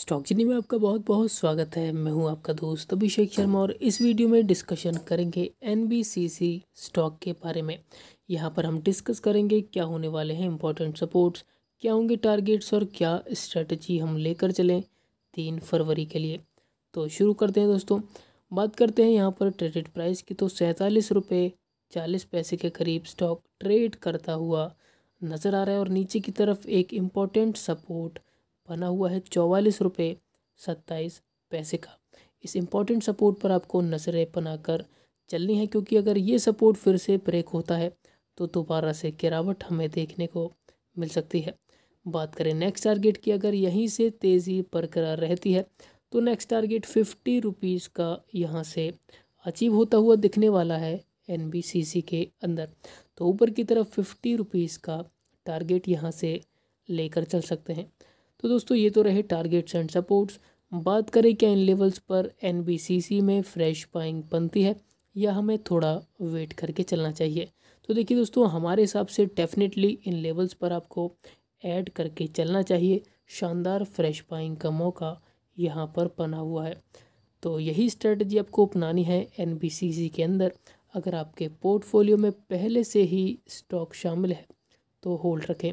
stock journey में आपका बहुत बहुत स्वागत है मैं हूं आपका दोस्त अभिषेक शर्मा और इस वीडियो में डिस्कशन करेंगे एन स्टॉक के बारे में यहां पर हम डिस्कस करेंगे क्या होने वाले हैं इंपॉर्टेंट सपोर्ट्स क्या होंगे टारगेट्स और क्या स्ट्रेटजी हम लेकर चलें तीन फरवरी के लिए तो शुरू करते हैं दोस्तों बात करते हैं यहाँ पर ट्रेडिट प्राइस की तो सैंतालीस रुपये चालीस पैसे के करीब स्टॉक ट्रेड करता हुआ नज़र आ रहा है और नीचे की तरफ एक इम्पॉर्टेंट सपोर्ट बना हुआ है चौवालीस रुपये सत्ताईस पैसे का इस इम्पॉर्टेंट सपोर्ट पर आपको नजरें बनाकर चलनी है क्योंकि अगर ये सपोर्ट फिर से ब्रेक होता है तो दोबारा से गिरावट हमें देखने को मिल सकती है बात करें नेक्स्ट टारगेट की अगर यहीं से तेज़ी बरकरार रहती है तो नेक्स्ट टारगेट फिफ्टी रुपीज़ का यहाँ से अचीव होता हुआ दिखने वाला है एन के अंदर तो ऊपर की तरफ फिफ्टी रुपीज़ का टारगेट यहाँ से लेकर चल सकते हैं तो दोस्तों ये तो रहे टारगेट्स एंड सपोर्ट्स बात करें क्या इन लेवल्स पर एन में फ्रेश बाइंग बनती है या हमें थोड़ा वेट करके चलना चाहिए तो देखिए दोस्तों हमारे हिसाब से डेफिनेटली इन लेवल्स पर आपको ऐड करके चलना चाहिए शानदार फ्रेश बाइंग का मौका यहाँ पर बना हुआ है तो यही स्ट्रेटजी आपको अपनानी है एन के अंदर अगर आपके पोर्टफोलियो में पहले से ही स्टॉक शामिल है तो होल्ड रखें